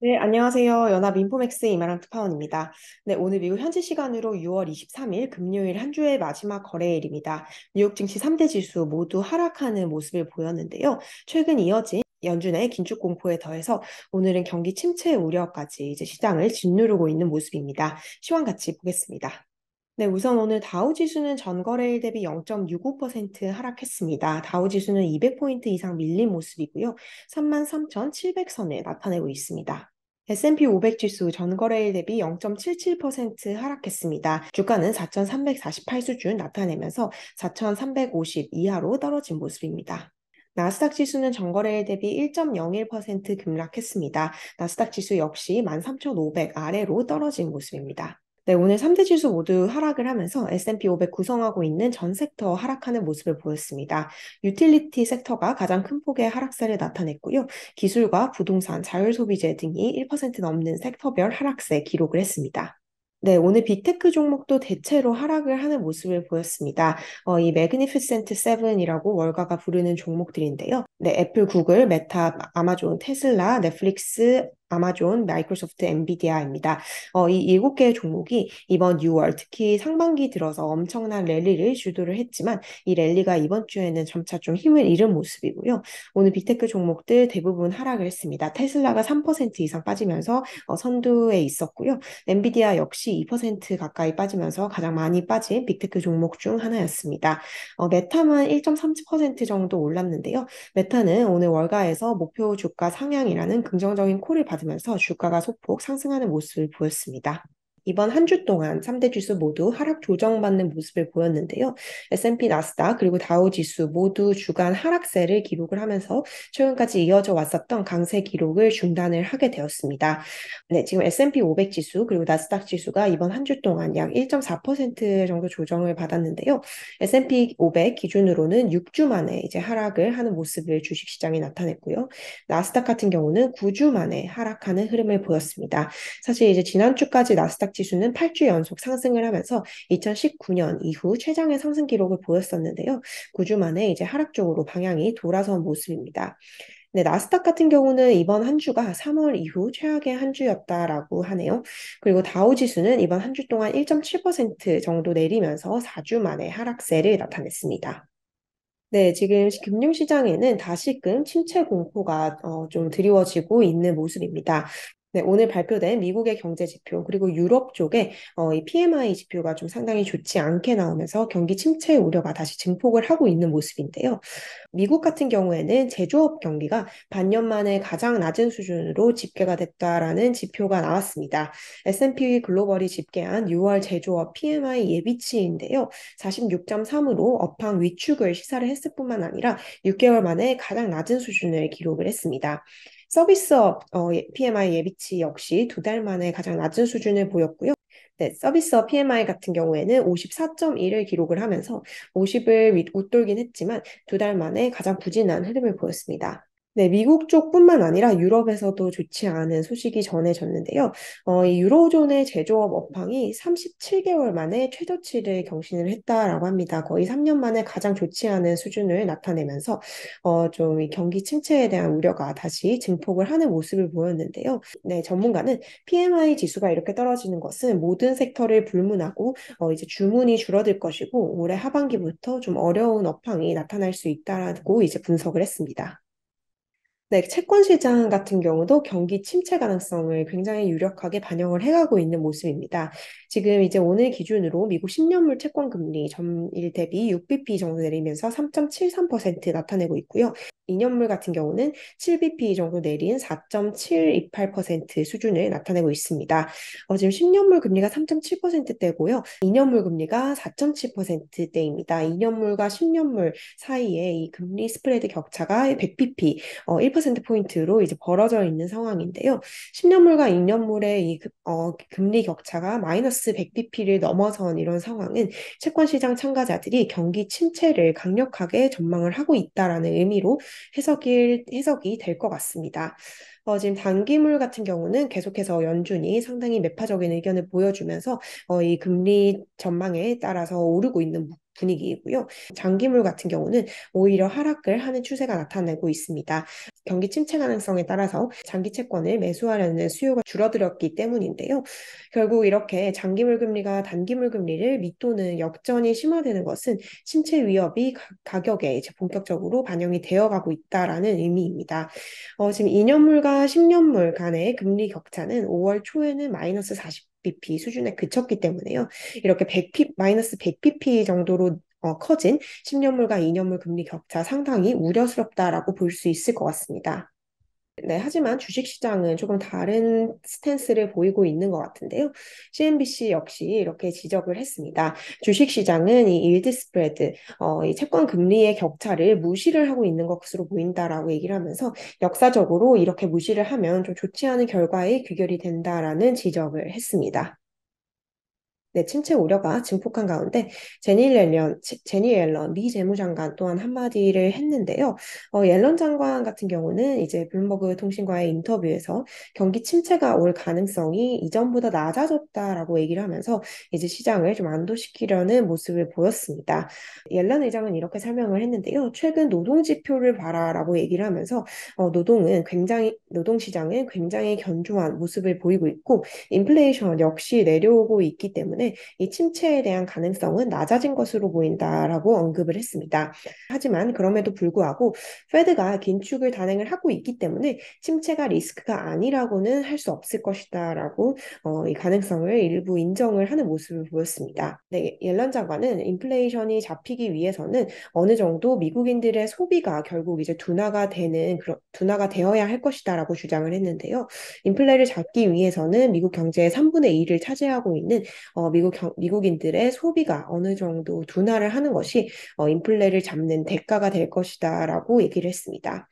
네, 안녕하세요. 연합 인포맥스 이마랑 특파원입니다. 네, 오늘 미국 현지 시간으로 6월 23일 금요일 한 주의 마지막 거래일입니다. 뉴욕 증시 3대 지수 모두 하락하는 모습을 보였는데요. 최근 이어진 연준의 긴축 공포에 더해서 오늘은 경기 침체 우려까지 이제 시장을 짓누르고 있는 모습입니다. 시황 같이 보겠습니다. 네, 우선 오늘 다우 지수는 전 거래일 대비 0.65% 하락했습니다. 다우 지수는 200포인트 이상 밀린 모습이고요. 33,700선을 나타내고 있습니다. S&P 500 지수 전 거래일 대비 0.77% 하락했습니다. 주가는 4,348 수준 나타내면서 4,350 이하로 떨어진 모습입니다. 나스닥 지수는 전거래일 대비 1.01% 급락했습니다. 나스닥 지수 역시 13,500 아래로 떨어진 모습입니다. 네, 오늘 3대 지수 모두 하락을 하면서 S&P 500 구성하고 있는 전 섹터 하락하는 모습을 보였습니다. 유틸리티 섹터가 가장 큰 폭의 하락세를 나타냈고요. 기술과 부동산, 자율소비재 등이 1% 넘는 섹터별 하락세 기록을 했습니다. 네, 오늘 빅테크 종목도 대체로 하락을 하는 모습을 보였습니다. 어, 이 매그니피센트 세븐이라고 월가가 부르는 종목들인데요. 네, 애플, 구글, 메타, 아마존, 테슬라, 넷플릭스, 아마존, 마이크로소프트, 엔비디아입니다. 어, 이 일곱 개의 종목이 이번 6월 특히 상반기 들어서 엄청난 랠리를 주도를 했지만 이 랠리가 이번 주에는 점차 좀 힘을 잃은 모습이고요. 오늘 빅테크 종목들 대부분 하락을 했습니다. 테슬라가 3% 이상 빠지면서 어, 선두에 있었고요. 엔비디아 역시 2% 가까이 빠지면서 가장 많이 빠진 빅테크 종목 중 하나였습니다. 어, 메타만 1 3 정도 올랐는데요. 메타는 오늘 월가에서 목표 주가 상향이라는 긍정적인 콜을 받 받으면서 주가가 소폭 상승하는 모습을 보였습니다. 이번 한 주 동안 3대 지수 모두 하락 조정받는 모습을 보였는데요. S&P 나스닥 그리고 다우 지수 모두 주간 하락세를 기록을 하면서 최근까지 이어져 왔었던 강세 기록을 중단을 하게 되었습니다. 네, 지금 S&P 500 지수 그리고 나스닥 지수가 이번 한 주 동안 약 1.4% 정도 조정을 받았는데요. S&P 500 기준으로는 6주 만에 이제 하락을 하는 모습을 주식시장에 나타냈고요. 나스닥 같은 경우는 9주 만에 하락하는 흐름을 보였습니다. 사실 이제 지난주까지 나스닥 지수는 8주 연속 상승을 하면서 2019년 이후 최장의 상승 기록을 보였었는데요. 9주 만에 이제 하락 쪽으로 방향이 돌아선 모습입니다. 네, 나스닥 같은 경우는 이번 한 주가 3월 이후 최악의 한 주였다라고 하네요. 그리고 다우 지수는 이번 한 주 동안 1.7% 정도 내리면서 4주 만에 하락세를 나타냈습니다. 네, 지금 금융시장에는 다시금 침체 공포가 어, 좀 드리워지고 있는 모습입니다. 네, 오늘 발표된 미국의 경제 지표 그리고 유럽 쪽에 어, 이 PMI 지표가 좀 상당히 좋지 않게 나오면서 경기 침체 우려가 다시 증폭을 하고 있는 모습인데요. 미국 같은 경우에는 제조업 경기가 반년 만에 가장 낮은 수준으로 집계가 됐다라는 지표가 나왔습니다. S&P 글로벌이 집계한 6월 제조업 PMI 예비치인데요. 46.3으로 업황 위축을 시사를 했을 뿐만 아니라 6개월 만에 가장 낮은 수준을 기록을 했습니다. 서비스업 어, 예, PMI 예비치 역시 두 달 만에 가장 낮은 수준을 보였고요. 네, 서비스업 PMI 같은 경우에는 54.1을 기록을 하면서 50을 웃돌긴 했지만 두 달 만에 가장 부진한 흐름을 보였습니다. 네, 미국 쪽뿐만 아니라 유럽에서도 좋지 않은 소식이 전해졌는데요. 어, 이 유로존의 제조업 업황이 37개월 만에 최저치를 경신을 했다라고 합니다. 거의 3년 만에 가장 좋지 않은 수준을 나타내면서 어, 좀 경기 침체에 대한 우려가 다시 증폭을 하는 모습을 보였는데요. 네, 전문가는 PMI 지수가 이렇게 떨어지는 것은 모든 섹터를 불문하고 어, 이제 주문이 줄어들 것이고 올해 하반기부터 좀 어려운 업황이 나타날 수 있다라고 이제 분석을 했습니다. 네, 채권 시장 같은 경우도 경기 침체 가능성을 굉장히 유력하게 반영을 해가고 있는 모습입니다. 지금 이제 오늘 기준으로 미국 10년물 채권 금리 전일 대비 6bp 정도 내리면서 3.73% 나타내고 있고요. 2년물 같은 경우는 7bp 정도 내린 4.728% 수준을 나타내고 있습니다. 어, 지금 10년물 금리가 3.7%대고요. 2년물 금리가 4.7%대입니다. 2년물과 10년물 사이에 이 금리 스프레드 격차가 100bp, 어, 1%포인트로 이제 벌어져 있는 상황인데요. 10년물과 2년물의 이 어, 금리 격차가 마이너스 플스 100bp를 넘어선 이런 상황은 채권 시장 참가자들이 경기 침체를 강력하게 전망을 하고 있다라는 의미로 해석이 해석이 될 것 같습니다. 어, 지금 단기물 같은 경우는 계속해서 연준이 상당히 매파적인 의견을 보여주면서 어, 이 금리 전망에 따라서 오르고 있는 분위기이고요. 장기물 같은 경우는 오히려 하락을 하는 추세가 나타내고 있습니다. 경기 침체 가능성에 따라서 장기 채권을 매수하려는 수요가 줄어들었기 때문인데요. 결국 이렇게 장기물 금리가 단기물 금리를 밑도는 역전이 심화되는 것은 침체 위협이 가, 격에 이제 본격적으로 반영이 되어가고 있다라는 의미입니다. 어, 지금 2년물과 2 10년물 간의 금리 격차는 5월 초에는 마이너스 40bp 수준에 그쳤기 때문에요. 이렇게 1 0 0 마이너스 100bp 정도로 어, 커진 10년물과 2년물 금리 격차 상당히 우려스럽다라고 볼 수 있을 것 같습니다. 네, 하지만 주식시장은 조금 다른 스탠스를 보이고 있는 것 같은데요. CNBC 역시 이렇게 지적을 했습니다. 주식시장은 이 일드 스프레드, 어, 이 채권 금리의 격차를 무시를 하고 있는 것으로 보인다라고 얘기를 하면서 역사적으로 이렇게 무시를 하면 좀 좋지 않은 결과에 귀결이 된다라는 지적을 했습니다. 네, 침체 우려가 증폭한 가운데 제니 앨런, 제니 앨런 미 재무장관 또한 한마디를 했는데요. 어, 앨런 장관 같은 경우는 이제 블룸버그 통신과의 인터뷰에서 경기 침체가 올 가능성이 이전보다 낮아졌다라고 얘기를 하면서 이제 시장을 좀 안도시키려는 모습을 보였습니다. 옐런 의장은 이렇게 설명을 했는데요. 최근 노동 지표를 봐라라고 얘기를 하면서 어, 노동은 굉장히 노동 시장은 굉장히 견조한 모습을 보이고 있고 인플레이션 역시 내려오고 있기 때문에 때문에 이 침체에 대한 가능성은 낮아진 것으로 보인다라고 언급을 했습니다. 하지만 그럼에도 불구하고 페드가 긴축을 단행을 하고 있기 때문에 침체가 리스크가 아니라고는 할 수 없을 것이다라고 어, 이 가능성을 일부 인정을 하는 모습을 보였습니다. 네, 옐런 장관은 인플레이션이 잡히기 위해서는 어느 정도 미국인들의 소비가 결국 이제 둔화가 되는 그런 둔화가 되어야 할 것이다라고 주장을 했는데요. 인플레를 잡기 위해서는 미국 경제의 3분의 2를 차지하고 있는 어, 미국 미국인들의 소비가 어느 정도 둔화를 하는 것이 어, 인플레를 잡는 대가가 될 것이다라고 얘기를 했습니다.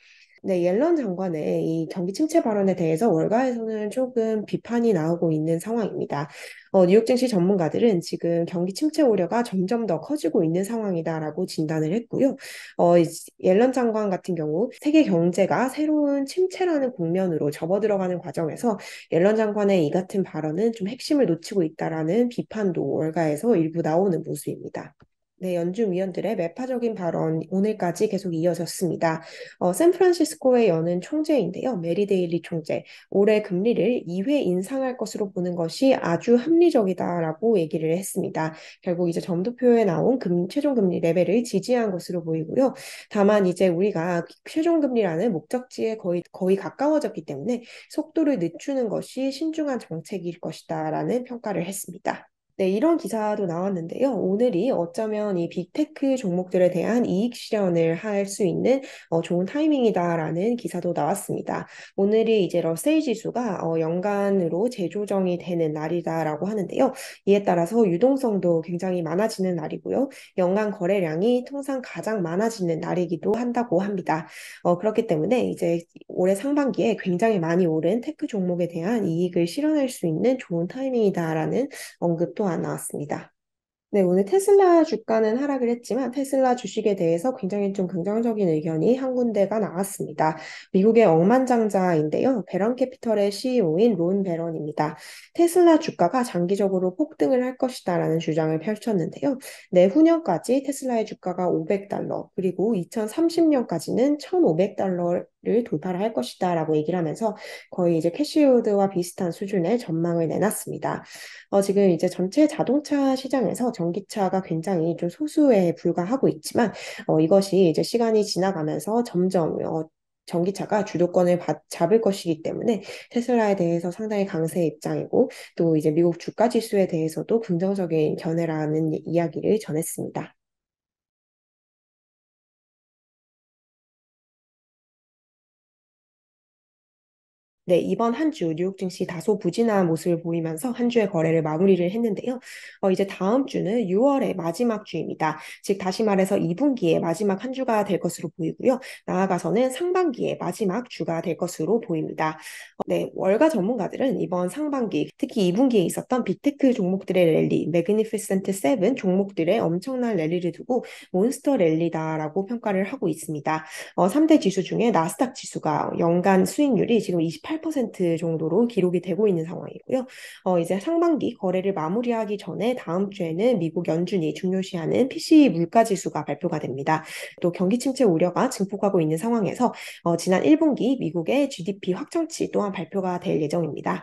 네, 옐런 장관의 이 경기 침체 발언에 대해서 월가에서는 조금 비판이 나오고 있는 상황입니다. 어, 뉴욕 증시 전문가들은 지금 경기 침체 우려가 점점 더 커지고 있는 상황이다라고 진단을 했고요. 어, 옐런 장관 같은 경우 세계 경제가 새로운 침체라는 국면으로 접어들어가는 과정에서 옐런 장관의 이 같은 발언은 좀 핵심을 놓치고 있다라는 비판도 월가에서 일부 나오는 모습입니다. 네, 연준 위원들의 매파적인 발언 오늘까지 계속 이어졌습니다. 어, 샌프란시스코의 여는 총재인데요. 메리데일리 총재. 올해 금리를 2회 인상할 것으로 보는 것이 아주 합리적이다라고 얘기를 했습니다. 결국 이제 점도표에 나온 금, 최종 금리 레벨을 지지한 것으로 보이고요. 다만 이제 우리가 최종 금리라는 목적지에 거의 거의 가까워졌기 때문에 속도를 늦추는 것이 신중한 정책일 것이다라는 평가를 했습니다. 네, 이런 기사도 나왔는데요. 오늘이 어쩌면 이 빅테크 종목들에 대한 이익 실현을 할 수 있는 어, 좋은 타이밍이다라는 기사도 나왔습니다. 오늘이 이제 러셀 지수가 어, 연간으로 재조정이 되는 날이다라고 하는데요. 이에 따라서 유동성도 굉장히 많아지는 날이고요. 연간 거래량이 통상 가장 많아지는 날이기도 한다고 합니다. 어, 그렇기 때문에 이제 올해 상반기에 굉장히 많이 오른 테크 종목에 대한 이익을 실현할 수 있는 좋은 타이밍이다라는 언급 또한 나왔습니다. 네, 오늘 테슬라 주가는 하락을 했지만 테슬라 주식에 대해서 굉장히 좀 긍정적인 의견이 한 군데가 나왔습니다. 미국의 억만장자인데요. 베런 캐피털의 CEO인 론 베런입니다. 테슬라 주가가 장기적으로 폭등을 할 것이다라는 주장을 펼쳤는데요. 내후년까지 네, 테슬라의 주가가 500달러, 그리고 2030년까지는 1500달러 를 돌파를 할 것이다 라고 얘기를 하면서 거의 이제 캐시우드와 비슷한 수준의 전망을 내놨습니다. 어, 지금 이제 전체 자동차 시장에서 전기차가 굉장히 좀 소수에 불과하고 있지만 어, 이것이 이제 시간이 지나가면서 점점 어, 전기차가 주도권을 받, 잡을 것이기 때문에 테슬라에 대해서 상당히 강세 입장이고 또 이제 미국 주가 지수에 대해서도 긍정적인 견해라는 이야기를 전했습니다. 네, 이번 한 주 뉴욕 증시 다소 부진한 모습을 보이면서 한 주의 거래를 마무리를 했는데요. 어, 이제 다음 주는 6월의 마지막 주입니다. 즉 다시 말해서 2분기의 마지막 한 주가 될 것으로 보이고요. 나아가서는 상반기의 마지막 주가 될 것으로 보입니다. 어, 네, 월가 전문가들은 이번 상반기 특히 2분기에 있었던 빅테크 종목들의 랠리, 매그니피센트 세븐 종목들의 엄청난 랠리를 두고 몬스터 랠리다라고 평가를 하고 있습니다. 어, 3대 지수 중에 나스닥 지수가 연간 수익률이 지금 28 8% 정도로 기록이 되고 있는 상황이고요. 어, 이제 상반기 거래를 마무리하기 전에 다음 주에는 미국 연준이 중요시하는 PC 물가 지수가 발표가 됩니다. 또 경기 침체 우려가 증폭하고 있는 상황에서 어, 지난 1분기 미국의 GDP 확정치 또한 발표가 될 예정입니다.